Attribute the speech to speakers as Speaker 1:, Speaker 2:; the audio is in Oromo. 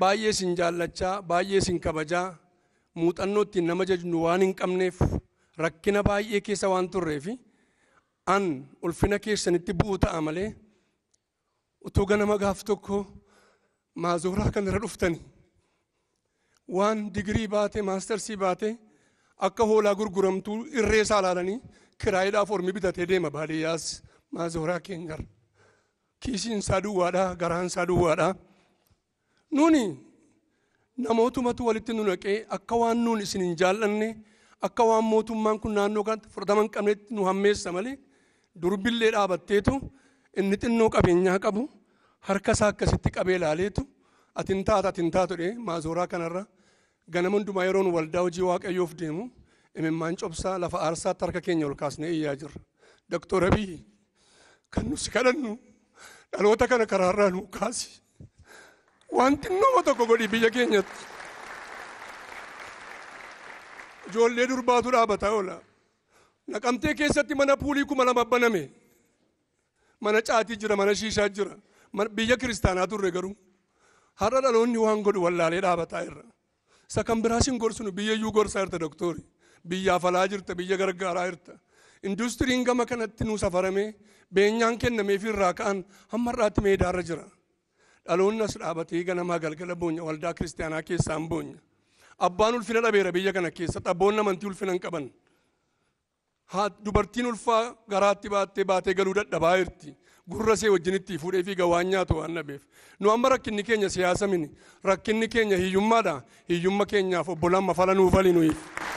Speaker 1: baay'ee siin jaallachaa baay'ee siin kabajaa muuxannoo ittiin nama jajnu waan hin qabneef rakkina baay'ee keessa waan turreef an ulfina keessanitti bu'u ta'a malee utuu ganama gaaf tokko maazooraa kanarra dhuftani waan digirii baate maastarsii baate akka hoolaa gurguramtuu irree isaa ilaalanii kiraayiidhaaf ormi bitatee deema baadiyyaas maazooraa keenyarra kiisiin isaa duwwaadhaa garaan isaa duwwaadhaa. Nuni namootumatu walitti nu naqee akka waan nuun isin hin jaallanne akka waan mootummaan kun naannoo kanatti fudhatama hin qabnetti nu hammeessa malee durbillee dhaabatteetu inni xinnoo qabeenyaa qabu harka isaa akkasitti qabee laaleetu atin taata atin taatu dhee maazooraa kanarra ganama hundumaa yeroo waldaa hojii waaqayyoof deemu imimmaan cobsaa lafa aarsaatti harka keenya ol kaasnee iyyaa jirra. Doktor Abiy kan nuti kadhannu dhaloota kana karaarraa nu kaasi. Quanti non tocco con i bigliacchini? Giù le rubato la batola. La camte che si attimana puli come la babbana me. Ma la chati gira, ma la shisha gira. Ma biglia cristiana tu regaru. Harra la non yuan godu alla le raba taira. Sa cambrasi un corso no biglia yugor serta doctori. Biglia falagirta, biglia gargarairta. Industria in gamma canatinu safarame. Ben yanken ne me firra can. Hammarat me da ragira. dhaloonni as dhaabatee ganamaa galgala boonya waldaa kiristaanaa keessaan boonya abbaan ulfina dhabeera biyya kana keessatti abboonni amantii ulfina hin qaban dubartiin ulfaa garaatti baattee baatee galuu dadhabaa jirti gurra see wajjinitti fuudhee fi gawaan nyaatu waan dhabeef nu amma rakkinni keenya siyaasa mini rakkinni keenya hiyyummaadha hiyyumma keenyaaf obbolaan mafala nuuf